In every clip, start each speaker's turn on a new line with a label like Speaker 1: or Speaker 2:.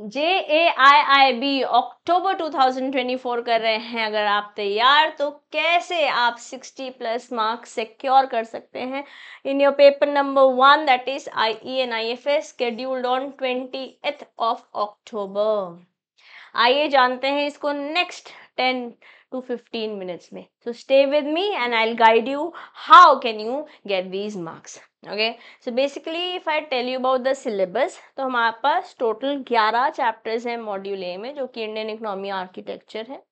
Speaker 1: J A I I B अक्टूबर 2024 कर रहे हैं अगर आप तैयार तो कैसे आप 60 प्लस मार्क्स सिक्योर कर सकते हैं in your paper number one that is I E and I F S scheduled on twenty eighth of October आइए जानते हैं इसको next ten to fifteen minutes में so stay with me and I guide you how can you get these marks okay so basically if I tell you about the syllabus तो हमारे पास total ग्यारह chapters हैं module A में जो कि Indian economy architecture है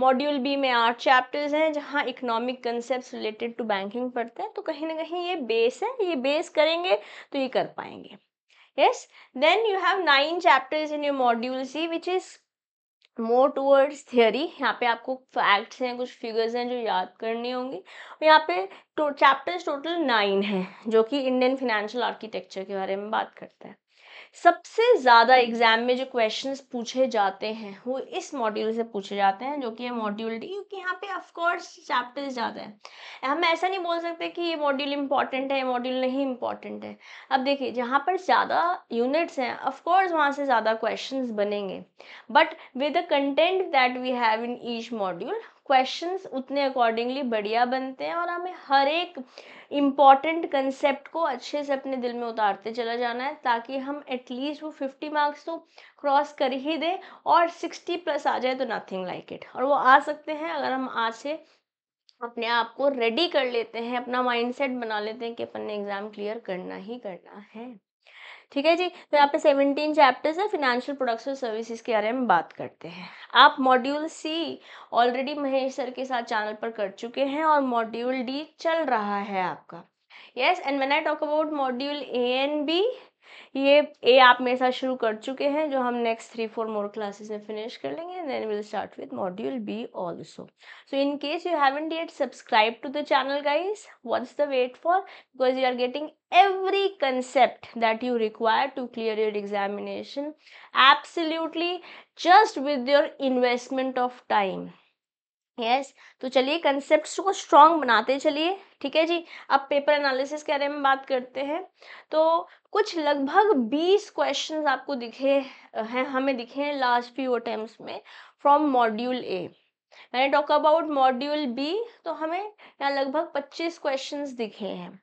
Speaker 1: module B में आठ चैप्टर्स हैं जहाँ economic concept related to banking पढ़ते हैं तो कहीं ना कहीं ये बेस है ये बेस करेंगे तो ये कर पाएंगे yes then you have nine chapters in your module C which is more towards theory यहाँ पे आपको फैक्ट्स हैं कुछ फिगर्स हैं जो याद करने होंगे और यहाँ पे चैप्टर्स टोटल नाइन हैं जो कि इंडियन फिनेंशियल आर्किटेक्चर के बारे में बात करते हैं सबसे ज़्यादा एग्जाम में जो क्वेश्चंस पूछे जाते हैं वो इस मॉड्यूल से पूछे जाते हैं जो कि है मॉड्यूल डी क्योंकि यहाँ पे ऑफकोर्स चैप्टर्स ज़्यादा हैं हम ऐसा नहीं बोल सकते कि ये मॉड्यूल इंपॉर्टेंट है ये मॉड्यूल नहीं इंपॉर्टेंट है अब देखिए जहाँ पर ज़्यादा यूनिट्स हैं ऑफकोर्स वहाँ से ज़्यादा क्वेश्चन बनेंगे but with the content that we have in each module question उतने अकॉर्डिंगली बढ़िया बनते हैं और हमें हर एक इम्पॉर्टेंट कंसेप्ट को अच्छे से अपने दिल में उतारते चला जाना है ताकि हम एटलीस्ट वो फिफ्टी मार्क्स तो क्रॉस कर ही दें और सिक्सटी प्लस आ जाए तो नथिंग लाइक इट और वो आ सकते हैं अगर हम आज से अपने आप को रेडी कर लेते हैं अपना माइंडसेट बना लेते हैं कि अपन ने एग्ज़ाम क्लियर करना ही करना है ठीक है जी तो यहाँ पे सेवनटीन चैप्टर्स है फिनेंशियल प्रोडक्शन और सर्विसेज के बारे में बात करते हैं आप module C already Mahesh sir के साथ चैनल पर कर चुके हैं और मॉड्यूल डी चल रहा है आपका yes and when I talk about module A and B ये ए आप मेरे साथ शुरू कर चुके हैं जो हम next three four more classes में फिनिश कर लेंगे then will start with module B also so in case you haven't yet subscribe to the channel guys what's the wait for because you are getting every concept that you require to clear your examination absolutely just with your investment of time yes yes, तो चलिए concept को strong बनाते चलिए ठीक है जी अब paper analysis के बारे में बात करते हैं तो कुछ लगभग 20 क्वेश्चंस आपको दिखे हैं हमें दिखे हैं लास्ट फ्यू अटेम्प्ट में फ्रॉम मॉड्यूल ए मैंने टॉक अबाउट मॉड्यूल बी तो हमें यहाँ लगभग 25 क्वेश्चंस दिखे हैं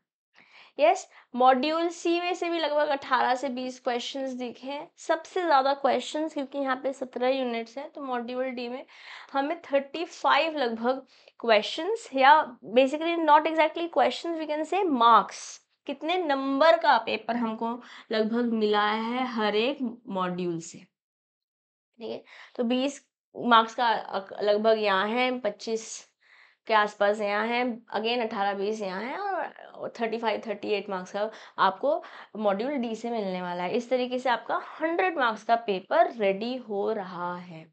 Speaker 1: यस मॉड्यूल सी में से भी लगभग 18 से 20 क्वेश्चंस दिखे हैं सबसे ज़्यादा क्वेश्चंस क्योंकि यहाँ पे 17 यूनिट्स हैं तो मॉड्यूल डी में हमें 35 लगभग क्वेश्चंस या basically not exactly questions we can say marks कितने नंबर का पेपर हमको लगभग मिला है हर एक मॉड्यूल से ठीक है तो 20 मार्क्स का लगभग यहाँ है 25 के आसपास यहाँ है अगेन 18 20 यहाँ है और thirty five thirty eight marks का आपको मॉड्यूल डी से मिलने वाला है इस तरीके से आपका हंड्रेड मार्क्स का पेपर रेडी हो रहा है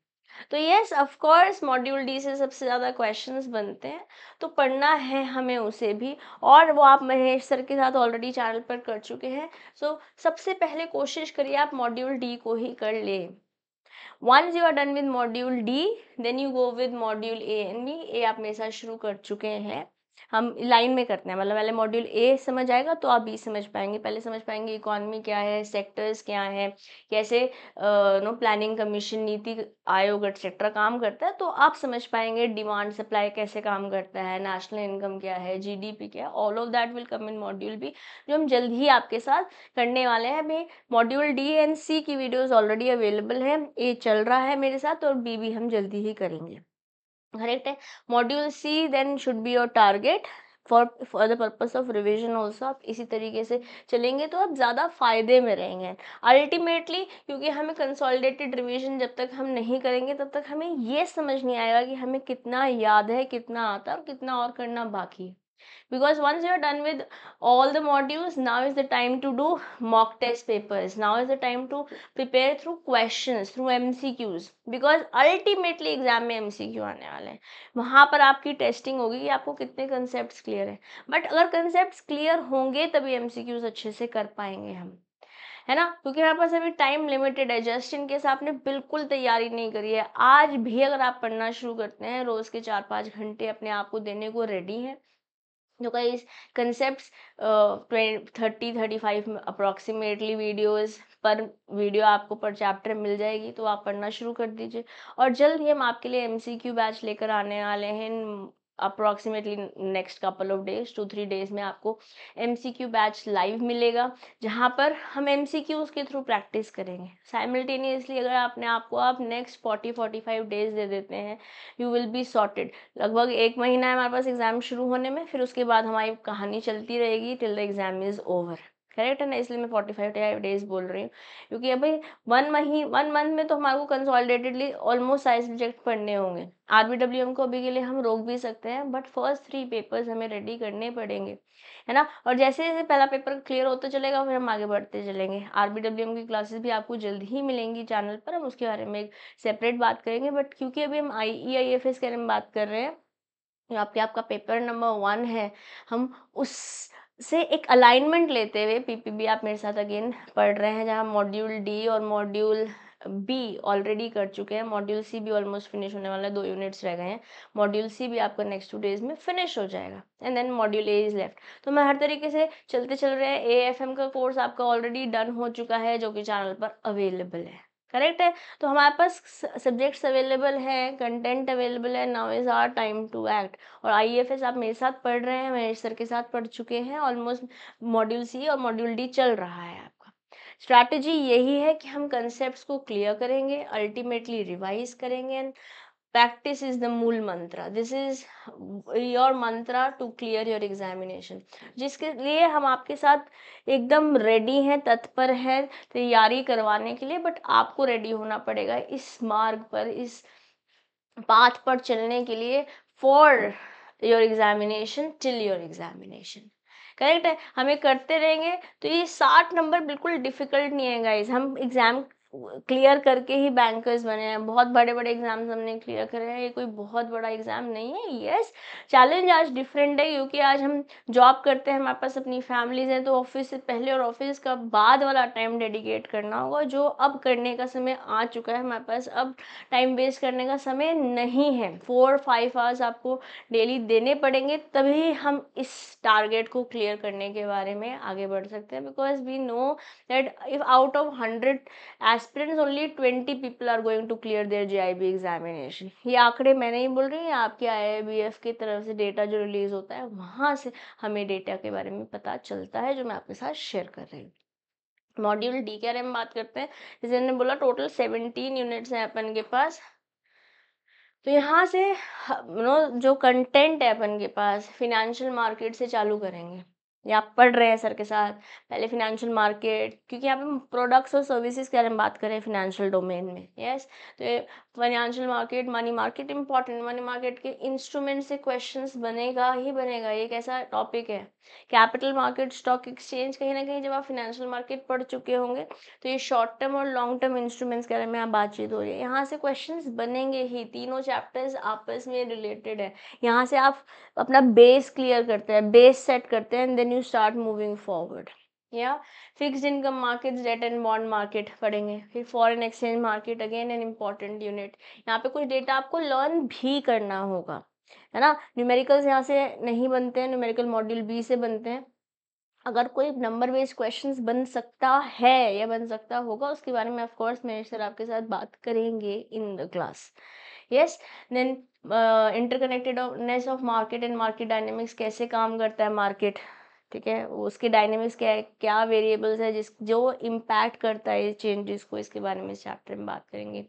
Speaker 1: तो yes of course module D से सबसे ज़्यादा क्वेश्चंस बनते हैं तो पढ़ना है हमें उसे भी और वो आप महेश सर के साथ ऑलरेडी चैनल पर कर चुके हैं सो so, सबसे पहले कोशिश करिए आप मॉड्यूल डी को ही कर ले once you are done with module D then you go with module A and B ए आप मेरे साथ शुरू कर चुके हैं हम लाइन में करते हैं मतलब पहले मॉड्यूल ए समझ आएगा तो आप बी समझ पाएंगे पहले समझ पाएंगे इकोनॉमी क्या है सेक्टर्स क्या हैं कैसे नो प्लानिंग कमीशन नीति आयोग एक्सेट्रा काम करता है तो आप समझ पाएंगे डिमांड सप्लाई कैसे काम करता है नेशनल इनकम क्या है जीडीपी क्या है all of that will come in module B जो हम जल्द ही आपके साथ करने वाले हैं अभी मॉड्यूल डी एंड सी की वीडियोज़ ऑलरेडी अवेलेबल है ए चल रहा है मेरे साथ और बी भी हम जल्दी ही करेंगे correct module c then should be your target for for the purpose of revision also आप इसी तरीके से चलेंगे तो आप ज़्यादा फायदे में रहेंगे अल्टीमेटली क्योंकि हमें कंसोलिडेटेड रिविजन जब तक हम नहीं करेंगे तब तक हमें ये समझ नहीं आएगा कि हमें कितना याद है कितना आता है और कितना और करना बाकी है because once you are done with all the modules now is the time to do mock test papers now is the time to prepare through questions through mcqs because ultimately exam mein mcq aane wale hain wahan par aapki testing hogi ki aapko kitne concepts clear है but agar concepts clear honge tabhi mcqs acche se kar payenge hum है ना क्योंकि हमारे पास अभी time limited है just in case आपने बिल्कुल तैयारी नहीं करी है आज भी अगर आप पढ़ना शुरू करते हैं रोज़ के चार पाँच घंटे अपने आप को देने को रेडी हैं you कई concept thirty thirty five approximately videos पर वीडियो आपको पर चैप्टर मिल जाएगी तो आप पढ़ना शुरू कर दीजिए और जल्द ही हम आपके लिए एमसीक्यू बैच लेकर आने वाले हैं approximately next couple of days two three days में आपको M C Q batch live मिलेगा जहाँ पर हम एम सी क्यू उसके थ्रू प्रैक्टिस करेंगे साइमल्टेनियसली अगर आपने आपको आप next forty forty five days दे देते हैं यू विल बी सॉर्टेड लगभग एक महीना है हमारे पास एग्ज़ाम शुरू होने में फिर उसके बाद हमारी कहानी चलती रहेगी till the exam is over correct है ना इसलिए मैं फोर्टी फाइव डेज बोल रही हूँ क्योंकि अभी वन मही वन मंथ में तो हमारे को कंसोलिडेटेडली ऑलमोस्ट सारे सब्जेक्ट पढ़ने होंगे आर बी डब्ल्यू एम को अभी के लिए हम रोक भी सकते हैं बट फर्स्ट थ्री पेपर्स हमें रेडी करने पड़ेंगे है ना और जैसे जैसे पहला पेपर क्लियर होता चलेगा फिर हम आगे बढ़ते चलेंगे आर बी डब्ल्यू एम की क्लासेस भी आपको जल्द ही मिलेंगी चैनल पर हम उसके बारे में एक सेपरेट बात करेंगे बट क्योंकि अभी हम आई ई आई एफ एस के बारे में बात कर रहे हैं आपके आपका पेपर नंबर वन है हम उस से एक अलाइनमेंट लेते हुए पीपीबी आप मेरे साथ अगेन पढ़ रहे हैं जहाँ मॉड्यूल डी और मॉड्यूल बी ऑलरेडी कर चुके हैं मॉड्यूल सी भी ऑलमोस्ट फिनिश होने वाला है दो यूनिट्स रह गए हैं मॉड्यूल सी भी आपका नेक्स्ट टू डेज में फिनिश हो जाएगा and then module A is left तो मैं हर तरीके से चलते चल रहे हैं ए एफ एम का कोर्स आपका ऑलरेडी डन हो चुका है जो कि चैनल पर अवेलेबल है करेक्ट है तो हमारे पास सब्जेक्ट्स अवेलेबल हैं कंटेंट अवेलेबल है now is our time to act और आईएफएस e आप मेरे साथ पढ़ रहे हैं मेरे सर के साथ पढ़ चुके हैं ऑलमोस्ट मॉड्यूल सी और मॉड्यूल डी चल रहा है आपका स्ट्रैटेजी यही है कि हम कंसेप्ट को क्लियर करेंगे अल्टीमेटली रिवाइज करेंगे एंड प्रैक्टिस इज द मूल मंत्र this is your mantra to clear your examination जिसके लिए हम आपके साथ एकदम रेडी हैं तत्पर है तैयारी करवाने के लिए बट आपको रेडी होना पड़ेगा इस मार्ग पर इस पाथ पर चलने के लिए for your examination till your examination correct है हमें करते रहेंगे तो ये साठ नंबर बिल्कुल डिफिकल्ट नहीं है गाइज हम एग्जाम क्लियर करके ही बैंकर्स बने हैं बहुत बड़े बड़े एग्जाम्स हमने क्लियर करे हैं ये कोई बहुत बड़ा एग्ज़ाम नहीं है यस चैलेंज आज डिफरेंट है क्योंकि आज हम जॉब करते हैं हमारे पास अपनी फैमिलीज हैं तो ऑफिस से पहले और ऑफिस का बाद वाला टाइम डेडिकेट करना होगा जो अब करने का समय आ चुका है हमारे पास अब टाइम वेस्ट करने का समय नहीं है फोर फाइव आवर्स आपको डेली देने पड़ेंगे तभी हम इस टारगेट को क्लियर करने के बारे में आगे बढ़ सकते हैं because we know that if out of hundred aspirants only twenty people are going to clear their JAIIB examination ये आंकड़े मैं नहीं बोल रही हूँ आपके आईआईबीएफ की तरफ से डेटा जो रिलीज होता है वहाँ से हमें डेटा के बारे में पता चलता है जो मैं आपके साथ शेयर कर रही हूँ मॉड्यूल डी के बारे में बात करते हैं जैसे ने बोला टोटल सेवनटीन यूनिट्स हैं अपन के पास तो यहाँ से नो जो कंटेंट है अपन के पास फिनेंशियल मार्केट से चालू करेंगे या आप पढ़ रहे हैं सर के साथ पहले फिनेंशियल मार्केट क्योंकि आप पे प्रोडक्ट्स और सर्विसेज के बारे में बात कर रहे हैं फिनेंशियल डोमेन में यस तो financial market money market important money market के इंस्ट्रूमेंट से क्वेश्चंस बनेगा ही बनेगा ये एक ऐसा टॉपिक है कैपिटल मार्केट स्टॉक एक्सचेंज कहीं ना कहीं जब आप फिनेंशियल मार्केट पढ़ चुके होंगे तो ये शॉर्ट टर्म और लॉन्ग टर्म इंस्ट्रूमेंट्स के बारे में आप बातचीत हो रही है यहाँ से क्वेश्चन बनेंगे ही तीनों चैप्टर्स आपस में रिलेटेड है यहाँ से आप अपना बेस क्लियर करते हैं बेस सेट करते हैं then when you start moving forward या fixed income market debt and bond market पढ़ेंगे फिर foreign exchange market again an important unit यहाँ पे कुछ डेटा आपको लर्न भी करना होगा है ना न्यूमेरिकल्स यहाँ से नहीं बनते हैं न्यूमेरिकल मॉड्यूल बी से बनते हैं अगर कोई नंबर बेस्ड क्वेश्चन बन सकता है या बन सकता होगा उसके बारे में ऑफकोर्स महेश सर आपके साथ बात करेंगे in the class yes then interconnectedness of market and market dynamics कैसे काम करता है मार्केट ठीक है उसके डायनेमिक्स क्या है क्या वेरिएबल्स है जिस जो इम्पैक्ट करता है चेंजेस को इसके बारे में इस चैप्टर में बात करेंगे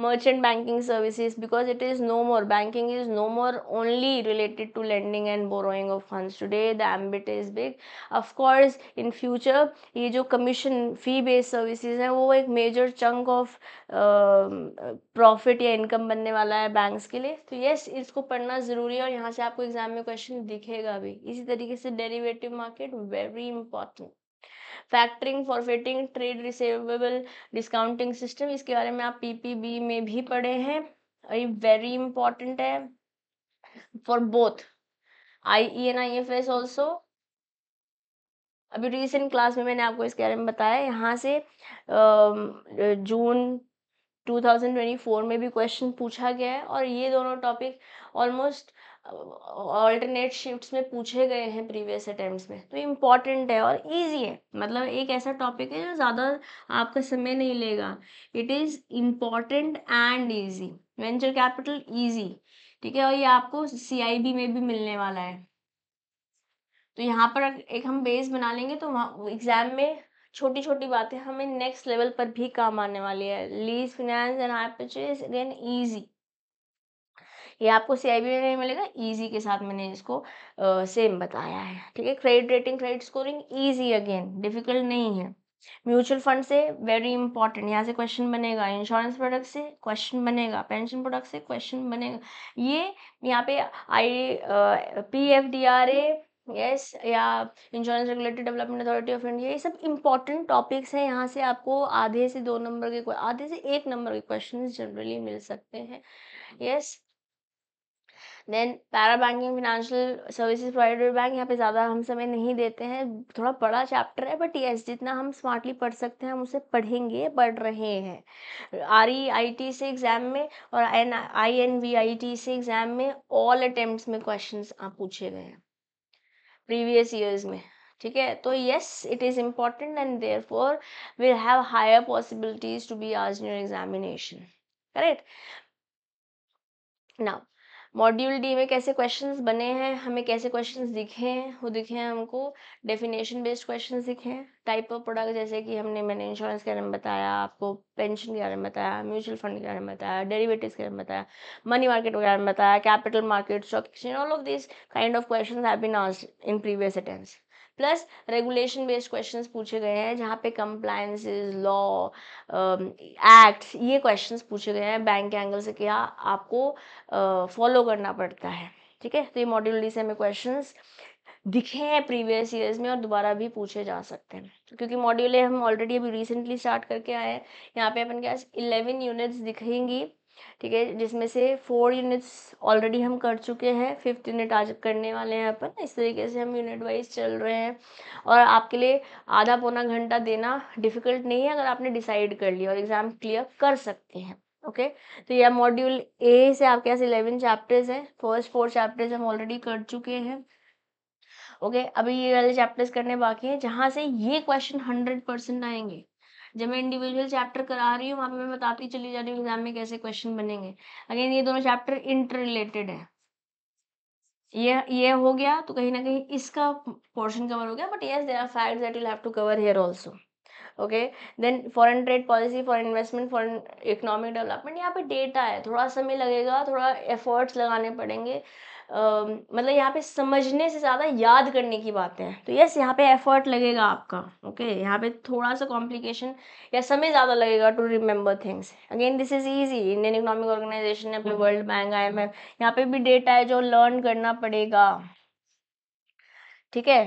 Speaker 1: merchant banking services because it is no more banking is no more only related to lending and borrowing of funds today the ambit is big of course in future ये जो कमीशन फी बेस्ड सर्विसेज हैं वो एक major chunk of profit या income बनने वाला है banks के लिए तो येस इसको पढ़ना ज़रूरी है और यहाँ से आपको एग्जाम में क्वेश्चन दिखेगा भी इसी तरीके से derivative market very important factoring forfaiting trade receivable discounting system इसके बारे में आप पीपीबी में भी पढ़े हैं ये वेरी इंपॉर्टेंट है for both I N I F S also अभी रिसेंट क्लास में मैंने आपको इसके बारे में बताया यहाँ से जून 2024 में भी क्वेश्चन पूछा गया है और ये दोनों टॉपिक ऑलमोस्ट ऑल्टरनेट शिफ्ट्स में पूछे गए हैं प्रीवियस अटैम्प्ट में तो इम्पॉर्टेंट है और ईजी है मतलब एक ऐसा टॉपिक है जो ज़्यादा आपका समय नहीं लेगा it is important and easy venture capital easy ठीक है और ये आपको सी में भी मिलने वाला है तो यहाँ पर एक हम बेस बना लेंगे तो वहाँ एग्ज़ाम में छोटी छोटी बातें हमें नेक्स्ट लेवल पर भी काम आने वाली है lease finance and hire purchase again easy ये आपको सी में नहीं मिलेगा ईजी के साथ मैंने इसको सेम बताया है ठीक है credit rating credit scoring easy again difficult नहीं है म्यूचुअल फंड से वेरी इंपॉर्टेंट यहाँ से क्वेश्चन बनेगा इंश्योरेंस प्रोडक्ट से क्वेश्चन बनेगा पेंशन प्रोडक्ट से क्वेश्चन बनेगा ये यहाँ पे I P F D R A yes या insurance regulatory development authority of India ये सब इंपॉर्टेंट टॉपिक्स हैं यहाँ से आपको आधे से दो नंबर के आधे से एक नंबर के क्वेश्चन जनरली मिल सकते हैं yes then para banking financial services provider bank यहाँ पे ज़्यादा हम समय नहीं देते हैं थोड़ा बड़ा चैप्टर है बट यस जितना हम स्मार्टली पढ़ सकते हैं हम उसे पढ़ेंगे पढ़ रहे हैं आर ई आई टी से एग्ज़ाम में और N I N V I T से एग्ज़ाम में ऑल अटेम्प्ट में क्वेश्चन आप पूछे गए हैं प्रीवियस ईयर्स में ठीक है तो yes it is important and there for we have higher possibilities to be आज in your examination correct now module D में कैसे क्वेश्चंस बने हैं हमें कैसे क्वेश्चंस दिखे हैं वो दिखे हैं हमको डेफिनेशन बेस्ड क्वेश्चंस दिखे हैं टाइप ऑफ प्रोडक्ट जैसे कि हमने मैंने इंश्योरेंस के बारे में बताया आपको पेंशन के बारे में बताया म्यूचुअल फंड के बारे में बताया डेरिवेटिव्स के बारे में बताया मनी मार्केट के बारे में बताया capital market stock all of this kind of question have been in previous attempt plus regulation based question पूछे गए हैं जहाँ पे कंप्लायसेज लॉ एक्ट ये क्वेश्चन पूछे गए हैं बैंक के एंगल से क्या आपको फॉलो uh, करना पड़ता है ठीक है तो ये मॉड्यूल डी से हमें क्वेश्चन दिखे हैं प्रीवियस ईयर्स में और दोबारा भी पूछे जा सकते हैं तो क्योंकि मॉड्यूल हम ऑलरेडी अभी रिसेंटली स्टार्ट करके आए हैं यहाँ पे अपन के पास इलेवन यूनिट्स दिखेंगी ठीक है जिसमें से फोर यूनिट्स ऑलरेडी हम कर चुके हैं फिफ्थ यूनिट आज करने वाले हैं अपन इस तरीके से हम यूनिट वाइज चल रहे हैं और आपके लिए आधा पौना घंटा देना डिफ़िकल्ट नहीं है अगर आपने डिसाइड कर लिया और एग्ज़ाम क्लियर कर सकते हैं ओके तो यह मॉड्यूल ए से आपके पास इलेवन चैप्टर्स हैं फर्स्ट फोर चैप्टर्स हम ऑलरेडी कर चुके हैं ओके okay? अभी ये वाले चैप्टर्स करने बाकी हैं जहाँ से ये क्वेश्चन हंड्रेड परसेंट आएंगे जब मैं इंडिविजुअल चैप्टर करा रही हूँ वहां पे मैं बताती चली जा रही हूँ एग्जाम में कैसे क्वेश्चन बनेंगे अगेन ये दोनों चैप्टर इंटर रिलेटेड है ये ये हो गया तो कहीं ना कहीं इसका पोर्शन कवर हो गया but yes there are facts that you have to cover here also okay then foreign trade policy for investment for economic development यहाँ पे डेटा है थोड़ा समय लगेगा थोड़ा एफर्ट्स लगाने पड़ेंगे मतलब यहाँ पे समझने से ज़्यादा याद करने की बातें हैं तो यस यहाँ पे एफर्ट लगेगा आपका ओके okay? यहाँ पे थोड़ा सा कॉम्प्लिकेशन या समय ज़्यादा लगेगा to remember things again this is easy Indian economic organization है अपने वर्ल्ड बैंक आई एम यहाँ पे भी डेटा है जो लर्न करना पड़ेगा ठीक है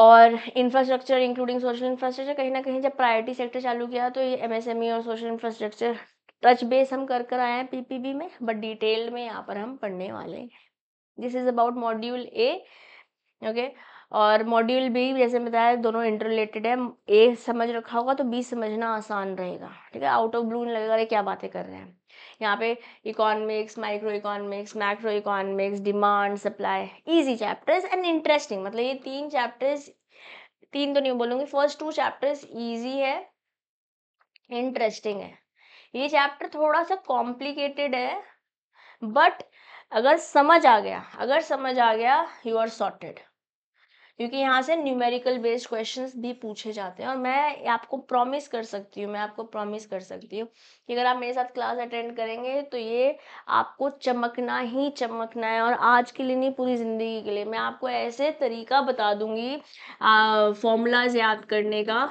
Speaker 1: और इंफ्रास्ट्रक्चर इंक्लूडिंग सोशल इंफ्रास्ट्रक्चर कहीं ना कहीं जब प्रायोरिटी सेक्टर चालू किया तो ये एमएसएमई e और सोशल इंफ्रास्ट्रक्चर टच बेस हम कर कर आए हैं पीपीबी में बट डिटेल में यहाँ पर हम पढ़ने वाले हैं this is about module A okay और मॉड्यूल बी जैसे बताया दोनों इंटर रिलेटेड है ए समझ रखा होगा तो बी समझना आसान रहेगा ठीक है आउट ऑफ ब्लू लगेगा क्या बातें कर रहे हैं यहाँ पे economics micro economics macro economics demand supply easy chapters and interesting मतलब ये तीन चैप्टर्स तीन तो नहीं बोलूंगी फर्स्ट टू चैप्टर्स ईजी है इंटरेस्टिंग है ये चैप्टर थोड़ा सा कॉम्प्लिकेटेड है बट अगर समझ आ गया अगर समझ आ गया यू आर सॉर्टेड क्योंकि यहाँ से न्यूमेरिकल बेस्ड क्वेश्चंस भी पूछे जाते हैं और मैं आपको प्रॉमिस कर सकती हूँ मैं आपको प्रॉमिस कर सकती हूँ कि अगर आप मेरे साथ क्लास अटेंड करेंगे तो ये आपको चमकना ही चमकना है और आज के लिए नहीं पूरी ज़िंदगी के लिए मैं आपको ऐसे तरीका बता दूंगी फॉर्मूलाज याद करने का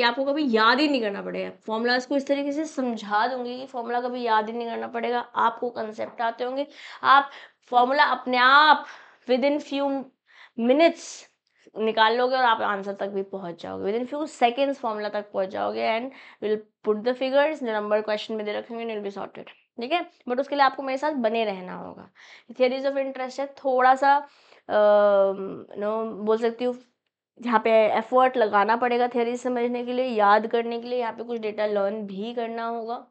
Speaker 1: कि आपको कभी याद ही नहीं करना पड़ेगा फॉर्मूलाज को इस तरीके से समझा दूंगी कि फॉर्मूला कभी याद ही नहीं करना पड़ेगा आपको कंसेप्ट आते होंगे आप फॉर्मूला अपने आप विद इन फ्यू मिनट्स निकाल लोगे और आप आंसर तक भी पहुंच जाओगे within few seconds formula तक पहुंच जाओगे and will put the figures number question में दे रखेंगे विल बी सॉर्टेड ठीक है बट उसके लिए आपको मेरे साथ बने रहना होगा थियरीज ऑफ इंटरेस्ट है थोड़ा सा नो uh, बोल सकती हूँ यहाँ पे एफ़र्ट लगाना पड़ेगा थेरी समझने के लिए याद करने के लिए यहाँ पे कुछ डेटा लर्न भी करना होगा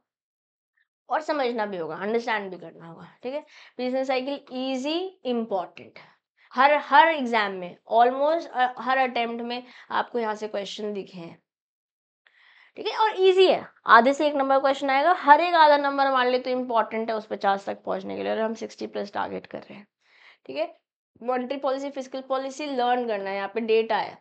Speaker 1: और समझना भी होगा अंडरस्टैंड भी करना होगा ठीक है बिजनेस साइकिल इजी इम्पॉर्टेंट हर हर एग्जाम में ऑलमोस्ट हर अटेम्प्ट में आपको यहाँ से क्वेश्चन दिखे हैं ठीक है और इजी है आधे से एक नंबर क्वेश्चन आएगा हर एक आधा नंबर मान ले तो इम्पॉर्टेंट है उस पचास तक पहुँचने के लिए और हम सिक्सटी प्लस टारगेट कर रहे हैं ठीक है monetary policy fiscal policy learn करना है यहाँ पे डेटा है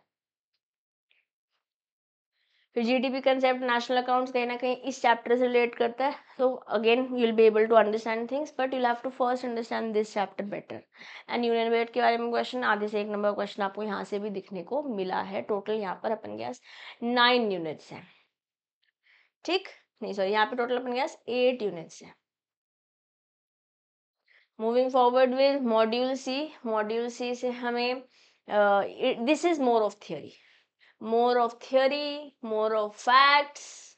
Speaker 1: फिर G D P concept national account कहीं ना कहीं इस चैप्टर से रिलेट करता है so again you will be able to understand things but you have to first understand this chapter better and union budget के बारे में क्वेश्चन आधे से एक नंबर क्वेश्चन आपको यहाँ से भी दिखने को मिला है टोटल यहाँ पर अपन गैस नाइन यूनिट्स हैं ठीक नहीं सॉरी यहाँ पे टोटल अपन गैस एट यूनिट्स हैं moving forward with module C module C से हमें this is more of theory more of theory more of facts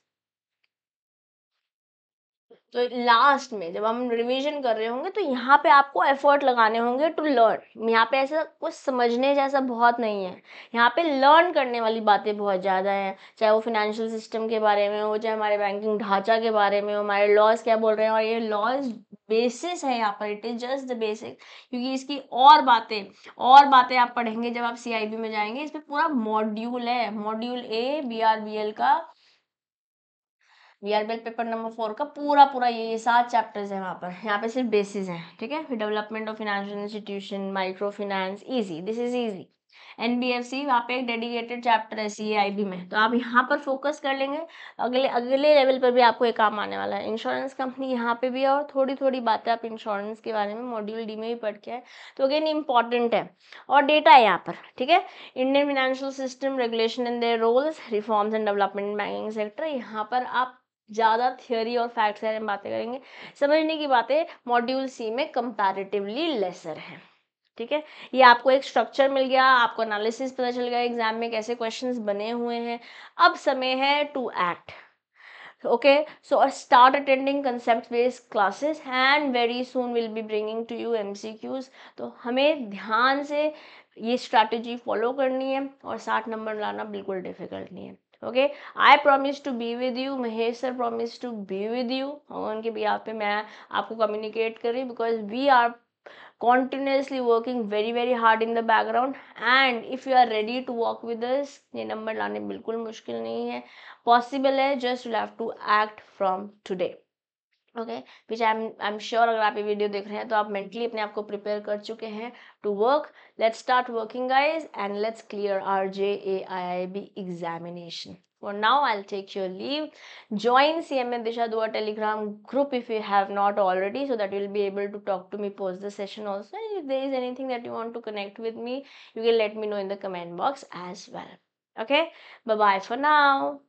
Speaker 1: तो लास्ट में जब हम रिवीजन कर रहे होंगे तो यहाँ पे आपको एफर्ट लगाने होंगे टू लर्न यहाँ पे ऐसा कुछ समझने जैसा बहुत नहीं है यहाँ पे लर्न करने वाली बातें बहुत ज़्यादा हैं चाहे वो फिनेंशियल सिस्टम के बारे में हो चाहे हमारे बैंकिंग ढांचा के बारे में हो हमारे लॉज क्या बोल रहे हैं और ये लॉज बेसिस है यहाँ पर it is just the basic क्योंकि इसकी और बातें और बातें आप पढ़ेंगे जब आप सी में जाएंगे इस पर पूरा मॉड्यूल है module A B R B L का वी आर बेल पेपर नंबर फोर का पूरा पूरा ये ये सात चैप्टर्स हैं वहाँ पर यहाँ पे सिर्फ बेसिस हैं ठीक है development of financial institution micro finance easy this is easy N B F C वहाँ पे एक डेडिकेटेड चैप्टर है सी आई बी में तो आप यहाँ पर फोकस कर लेंगे अगले अगले लेवल पर भी आपको एक काम आने वाला है इंश्योरेंस कंपनी यहाँ पे भी है और थोड़ी थोड़ी बातें आप इंश्योरेंस के बारे में मॉड्यूल डी में भी पढ़ के आए तो अगेन इंपॉर्टेंट है और डेटा है यहाँ पर ठीक है Indian financial system regulation and their roles reforms and development banking sector यहाँ पर आप ज़्यादा थियोरी और फैक्ट से हम बातें करेंगे समझने की बातें मॉड्यूल सी में कंपैरेटिवली लेसर हैं ठीक है ये आपको एक स्ट्रक्चर मिल गया आपको एनालिसिस पता चल गया एग्जाम में कैसे क्वेश्चंस बने हुए हैं अब समय है to act okay so start attending concept based classes and very soon will be bringing to you MCQs तो हमें ध्यान से ये स्ट्रैटेजी फॉलो करनी है और साठ नंबर लाना बिल्कुल डिफ़िकल्ट नहीं है okay I promise to be with you Mahesh sir promise to be with you उनके भी आप पे मैं आपको कम्युनिकेट कर रही because we are continuously working very very hard in the background and if you are ready to work with us ये number लाने बिल्कुल मुश्किल नहीं है possible है just you have to act from today okay पीछे I am I am sure अगर आप ये वीडियो देख रहे हैं तो आप मेंटली अपने आप को प्रिपेयर कर चुके हैं to work let's start working guys and let's clear R J A I I B examination For now, I'll take your leave. Join CMA Disha Dua Telegram group if you have not already, so that you'll be able to talk to me post the session also. And if there is anything that you want to connect with me, you can let me know in the comment box as well. Okay, bye bye for now.